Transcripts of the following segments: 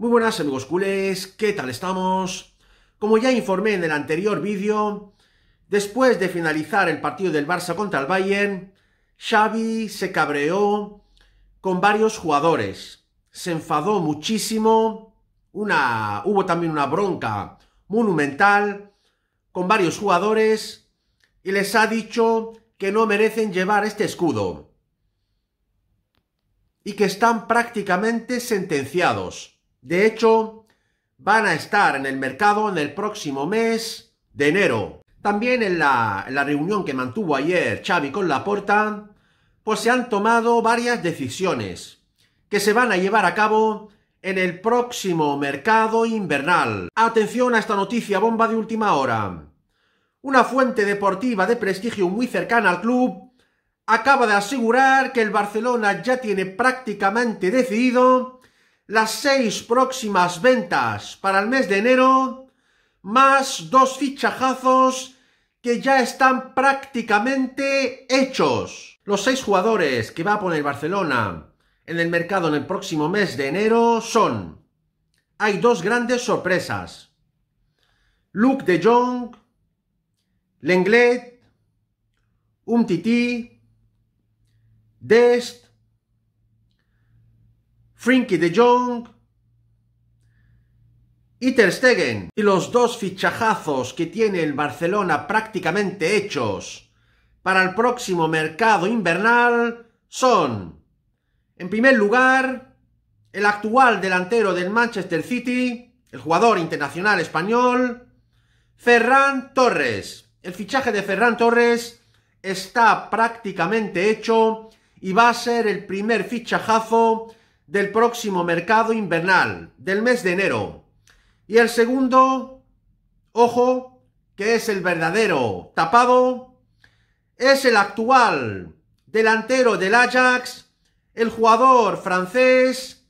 Muy buenas amigos cules, ¿qué tal estamos? Como ya informé en el anterior vídeo, después de finalizar el partido del Barça contra el Bayern, Xavi se cabreó con varios jugadores, se enfadó muchísimo, una, hubo también una bronca monumental con varios jugadores y les ha dicho que no merecen llevar este escudo y que están prácticamente sentenciados. De hecho, van a estar en el mercado en el próximo mes de enero. También en la, reunión que mantuvo ayer Xavi con Laporta, pues se han tomado varias decisiones que se van a llevar a cabo en el próximo mercado invernal. Atención a esta noticia bomba de última hora. Una fuente deportiva de prestigio muy cercana al club acaba de asegurar que el Barcelona ya tiene prácticamente decidido las seis próximas ventas para el mes de enero, más dos fichajazos que ya están prácticamente hechos. Los seis jugadores que va a poner Barcelona en el mercado en el próximo mes de enero son... Hay dos grandes sorpresas. Luke de Jong, Lenglet, Umtiti, Dest Frinky de Jong y Stegen. Y los dos fichajazos que tiene el Barcelona prácticamente hechos para el próximo mercado invernal son, en primer lugar, el actual delantero del Manchester City, el jugador internacional español, Ferran Torres. El fichaje de Ferran Torres está prácticamente hecho y va a ser el primer fichajazo del próximo mercado invernal del mes de enero. Y el segundo, ojo, que es el verdadero tapado, es el actual delantero del Ajax, el jugador francés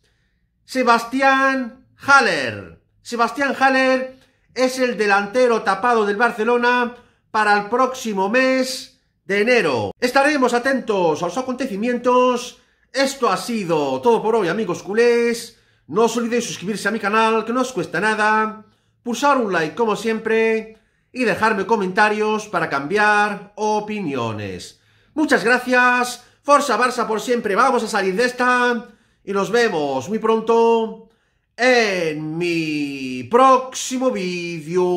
Sebastián Haller. Sebastián Haller es el delantero tapado del Barcelona para el próximo mes de enero. Estaremos atentos a los acontecimientos esto ha sido todo por hoy, amigos culés. No os olvidéis suscribirse a mi canal, que no os cuesta nada. Pulsar un like, como siempre. Y dejarme comentarios para cambiar opiniones. Muchas gracias. Forza Barça por siempre. Vamos a salir de esta. Y nos vemos muy pronto en mi próximo vídeo.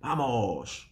¡Vamos!